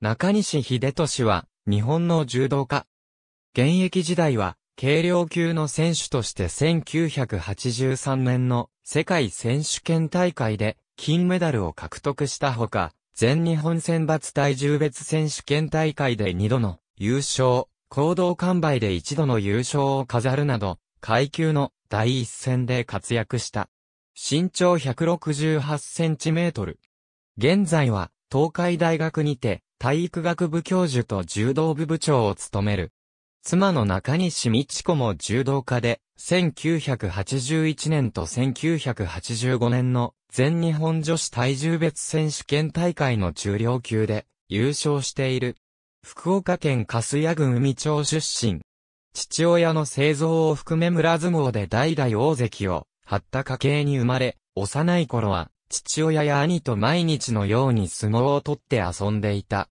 中西秀俊は、日本の柔道家。現役時代は、軽量級の選手として1983年の世界選手権大会で金メダルを獲得したほか、全日本選抜体重別選手権大会で2度の優勝、行動完売で1度の優勝を飾るなど、階級の第一戦で活躍した。身長168センチメートル。現在は東海大学にて体育学部教授と柔道部部長を務める。妻の中西美智子も柔道家で、1981年と1985年の全日本女子体重別選手権大会の中量級で優勝している。福岡県粕屋郡海町出身。父親の製造を含め村相撲で代々大関を張った家系に生まれ、幼い頃は父親や兄と毎日のように相撲を取って遊んでいた。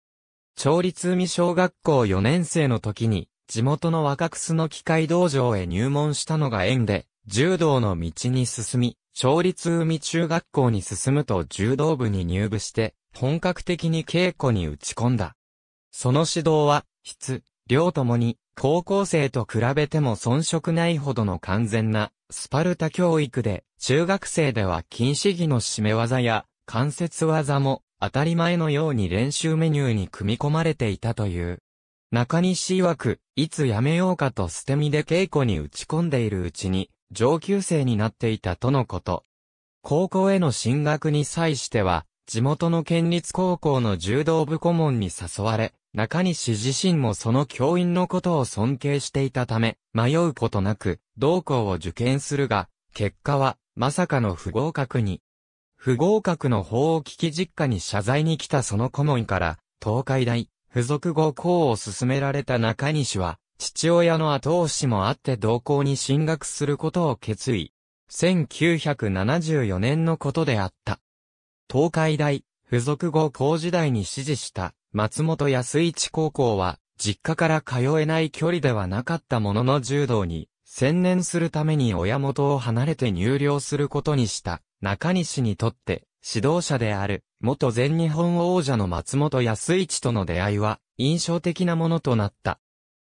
調律海小学校4年生の時に、地元の若楠の機械道場へ入門したのが縁で、柔道の道に進み、調律海中学校に進むと柔道部に入部して、本格的に稽古に打ち込んだ。その指導は、筆、両ともに、高校生と比べても遜色ないほどの完全な、スパルタ教育で、中学生では禁止技の締め技や、関節技も、当たり前のように練習メニューに組み込まれていたという。中西曰く、いつやめようかと捨て身で稽古に打ち込んでいるうちに、上級生になっていたとのこと。高校への進学に際しては、地元の県立高校の柔道部顧問に誘われ、中西自身もその教員のことを尊敬していたため、迷うことなく、同校を受験するが、結果は、まさかの不合格に。不合格の法を聞き実家に謝罪に来たその顧問から、東海大、付属後校を勧められた中西は、父親の後押しもあって同校に進学することを決意。1974年のことであった。東海大、付属後校時代に指示した松本康一高校は、実家から通えない距離ではなかったものの柔道に、専念するために親元を離れて入寮することにした、中西にとって、指導者である、元全日本王者の松本康一との出会いは、印象的なものとなった。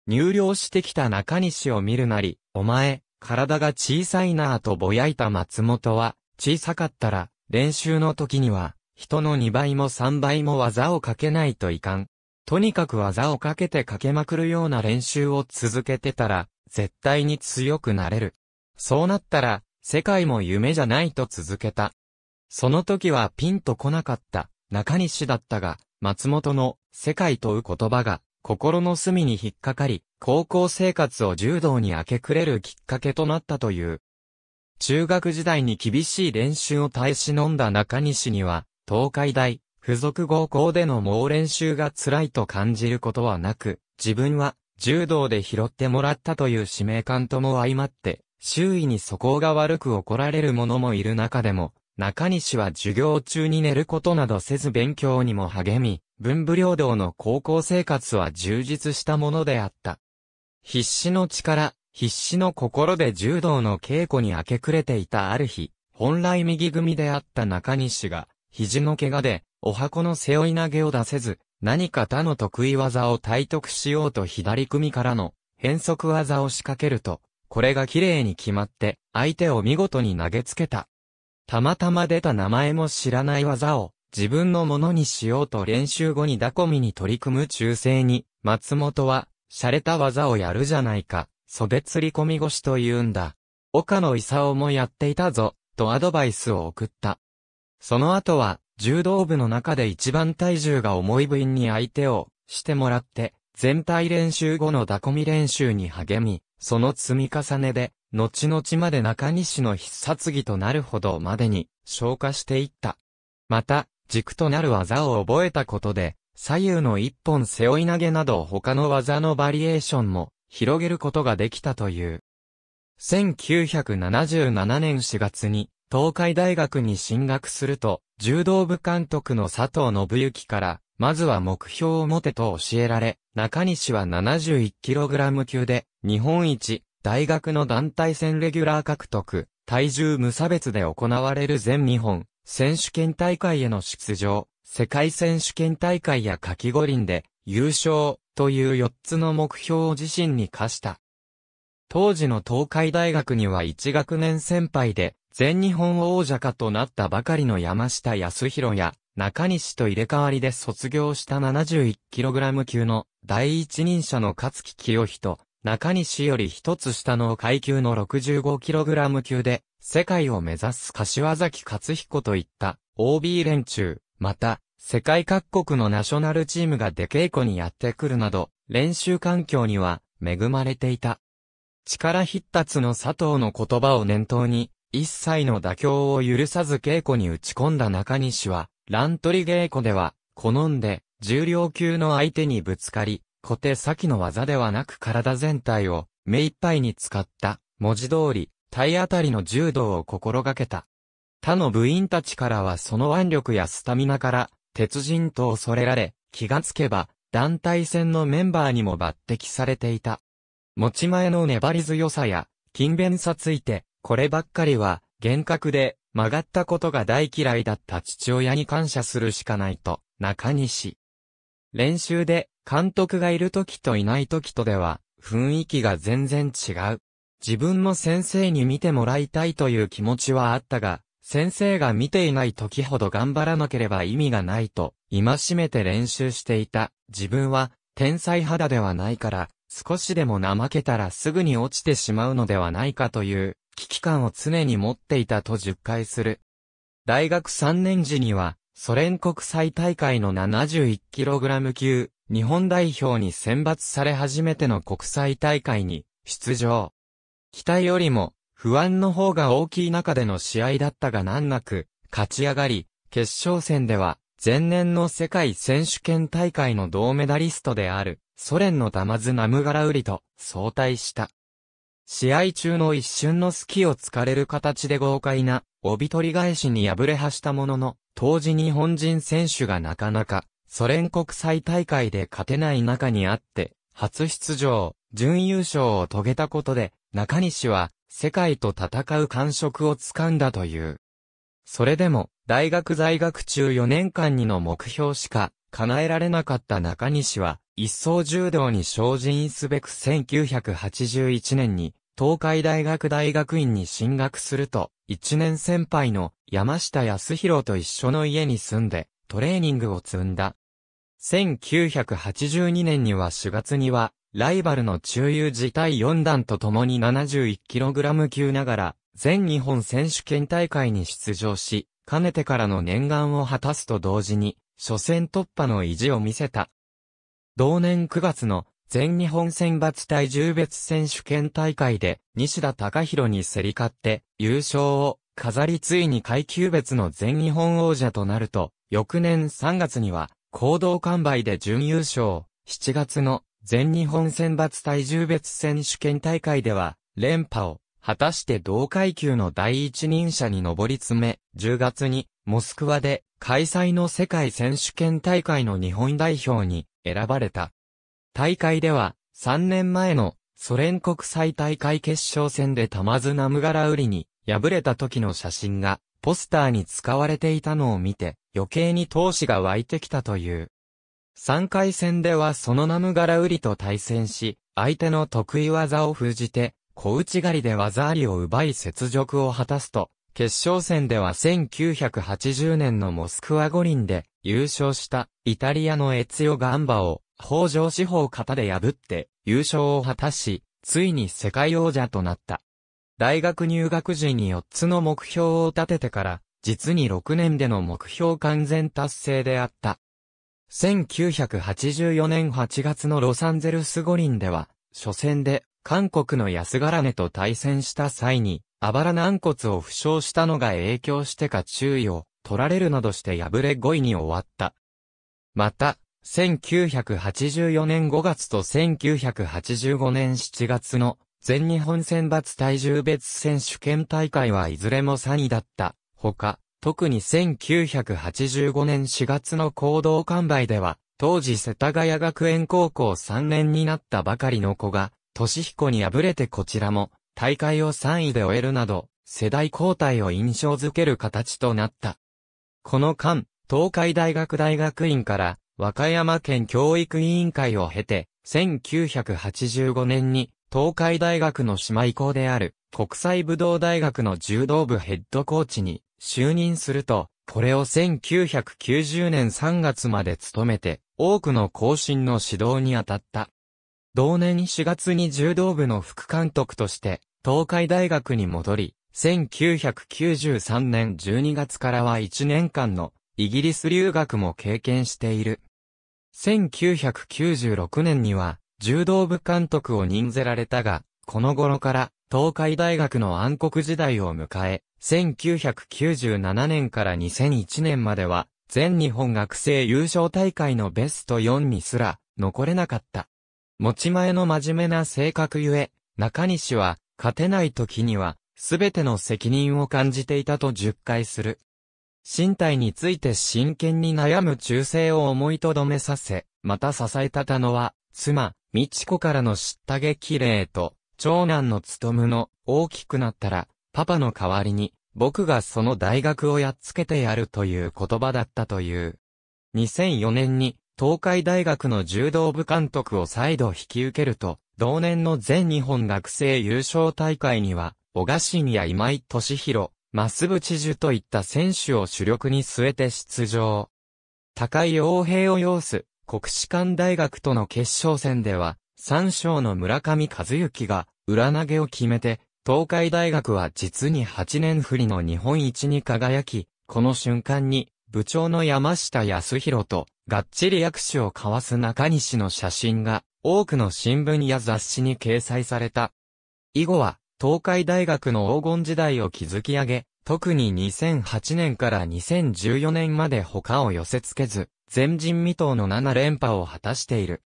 入寮してきた中西を見るなり、お前、体が小さいなぁとぼやいた松本は、小さかったら、練習の時には、人の2倍も3倍も技をかけないといかん。とにかく技をかけてかけまくるような練習を続けてたら、絶対に強くなれる。そうなったら、世界も夢じゃないと続けた。その時はピンと来なかった、中西だったが、松本の、世界問う言葉が、心の隅に引っかかり、高校生活を柔道に明け暮れるきっかけとなったという。中学時代に厳しい練習を耐え忍んだ中西には、東海大、付属高校での猛練習が辛いと感じることはなく、自分は柔道で拾ってもらったという使命感とも相まって、周囲に素行が悪く怒られる者もいる中でも、中西は授業中に寝ることなどせず勉強にも励み、文武両道の高校生活は充実したものであった。必死の力、必死の心で柔道の稽古に明け暮れていたある日、本来右組であった中西が、肘の怪我で、お箱の背負い投げを出せず、何か他の得意技を体得しようと左組からの変則技を仕掛けると、これが綺麗に決まって、相手を見事に投げつけた。たまたま出た名前も知らない技を、自分のものにしようと練習後にダコミに取り組む中世に、松本は、洒落た技をやるじゃないか、袖釣り込み腰と言うんだ。岡野勲もやっていたぞ、とアドバイスを送った。その後は、柔道部の中で一番体重が重い部員に相手をしてもらって、全体練習後の打込み練習に励み、その積み重ねで、後々まで中西の必殺技となるほどまでに消化していった。また、軸となる技を覚えたことで、左右の一本背負い投げなど他の技のバリエーションも広げることができたという。1977年4月に東海大学に進学すると、柔道部監督の佐藤信之から、まずは目標を持てと教えられ、中西は 71kg 級で、日本一、大学の団体戦レギュラー獲得、体重無差別で行われる全日本、選手権大会への出場、世界選手権大会や夏季五輪で、優勝、という4つの目標を自身に課した。当時の東海大学には1学年先輩で、全日本王者かとなったばかりの山下康弘や、中西と入れ替わりで卒業した 71kg 級の第一人者の勝木清人、中西より一つ下の階級の 65kg 級で、世界を目指す柏崎勝彦といった OB 連中、また、世界各国のナショナルチームが出稽古にやってくるなど、練習環境には恵まれていた。力必達の佐藤の言葉を念頭に、一切の妥協を許さず稽古に打ち込んだ中西は、乱取り稽古では、好んで、重量級の相手にぶつかり、小手先の技ではなく体全体を、目いっぱいに使った、文字通り、体当たりの柔道を心がけた。他の部員たちからはその腕力やスタミナから、鉄人と恐れられ、気がつけば、団体戦のメンバーにも抜擢されていた。持ち前の粘り強さや、勤勉さついて、こればっかりは、厳格で、曲がったことが大嫌いだった父親に感謝するしかないと、中西。練習で、監督がいる時といない時とでは、雰囲気が全然違う。自分も先生に見てもらいたいという気持ちはあったが、先生が見ていない時ほど頑張らなければ意味がないと、今しめて練習していた。自分は、天才肌ではないから、少しでも怠けたらすぐに落ちてしまうのではないかという、危機感を常に持っていたと述回する。大学3年時には、ソ連国際大会の 71kg 級、日本代表に選抜され初めての国際大会に出場。期待よりも不安の方が大きい中での試合だったが難なく勝ち上がり、決勝戦では前年の世界選手権大会の銅メダリストであるソ連のダマズナムガラウリと相対した。試合中の一瞬の隙を突かれる形で豪快な、帯取り返しに敗れはしたものの、当時日本人選手がなかなか、ソ連国際大会で勝てない中にあって、初出場、準優勝を遂げたことで、中西は、世界と戦う感触をつかんだという。それでも、大学在学中4年間にの目標しか、叶えられなかった中西は、一層柔道に精進すべく1981年に、東海大学大学院に進学すると、一年先輩の山下康弘と一緒の家に住んで、トレーニングを積んだ。1982年には4月には、ライバルの中友自体4段と共に 71kg 級ながら、全日本選手権大会に出場し、かねてからの念願を果たすと同時に、初戦突破の意地を見せた。同年9月の全日本選抜体重別選手権大会で西田隆弘に競り勝って優勝を飾りついに階級別の全日本王者となると、翌年3月には行動完売で準優勝、7月の全日本選抜体重別選手権大会では連覇を果たして同階級の第一人者に上り詰め、10月にモスクワで開催の世界選手権大会の日本代表に選ばれた。大会では、3年前のソ連国際大会決勝戦で玉津ナムガラウリに敗れた時の写真がポスターに使われていたのを見て余計に闘志が湧いてきたという。3回戦ではそのナムガラウリと対戦し、相手の得意技を封じて、小内狩りで技ありを奪い雪辱を果たすと、決勝戦では1980年のモスクワ五輪で優勝したイタリアのエツヨ・ガンバを北条司法型で破って優勝を果たし、ついに世界王者となった。大学入学時に4つの目標を立ててから、実に6年での目標完全達成であった。1984年8月のロサンゼルス五輪では、初戦で韓国の安柄根と対戦した際に、あばら軟骨を負傷したのが影響してか注意を取られるなどして敗れ5位に終わった。また、1984年5月と1985年7月の全日本選抜体重別選手権大会はいずれも3位だった。ほか、特に1985年4月の行動完売では、当時世田谷学園高校3年になったばかりの子が、年彦に敗れてこちらも、大会を3位で終えるなど、世代交代を印象づける形となった。この間、東海大学大学院から、和歌山県教育委員会を経て、1985年に東海大学の姉妹校である国際武道大学の柔道部ヘッドコーチに就任すると、これを1990年3月まで務めて、多くの更新の指導に当たった。同年4月に柔道部の副監督として、東海大学に戻り、1993年12月からは1年間のイギリス留学も経験している。1996年には、柔道部監督を任せられたが、この頃から、東海大学の暗黒時代を迎え、1997年から2001年までは、全日本学生優勝大会のベスト4にすら、残れなかった。持ち前の真面目な性格ゆえ、中西は、勝てない時には、すべての責任を感じていたと10回する。身体について真剣に悩む忠誠を思いとどめさせ、また支えたたのは、妻、美智子からの叱咤激励と、長男の務の、大きくなったら、パパの代わりに、僕がその大学をやっつけてやるという言葉だったという。2004年に、東海大学の柔道部監督を再度引き受けると、同年の全日本学生優勝大会には、小賀信や今井俊弘、マスブチジュといった選手を主力に据えて出場。高い傭平を要す、国士舘大学との決勝戦では、三章の村上和幸が、裏投げを決めて、東海大学は実に8年振りの日本一に輝き、この瞬間に、部長の山下康弘と、がっちり握手を交わす中西の写真が、多くの新聞や雑誌に掲載された。以後は、東海大学の黄金時代を築き上げ、特に2008年から2014年まで他を寄せ付けず、前人未到の7連覇を果たしている。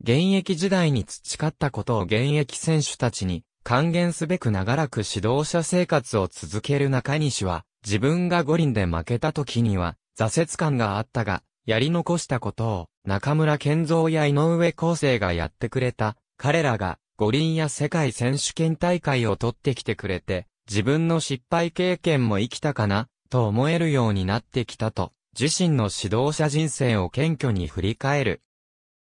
現役時代に培ったことを現役選手たちに還元すべく長らく指導者生活を続ける中西は、自分が五輪で負けた時には挫折感があったが、やり残したことを中村健三や井上康生がやってくれた。彼らが五輪や世界選手権大会を取ってきてくれて、自分の失敗経験も生きたかな、と思えるようになってきたと、自身の指導者人生を謙虚に振り返る。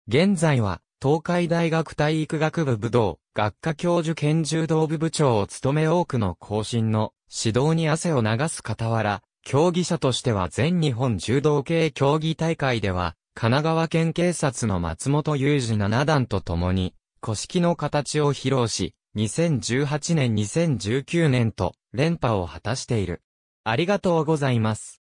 現在は、東海大学体育学部武道、学科教授兼柔道部部長を務め多くの更進の指導に汗を流す傍ら、競技者としては全日本柔道系競技大会では、神奈川県警察の松本雄二七段と共に、古式の形を披露し、2018年2019年と連覇を果たしている。ありがとうございます。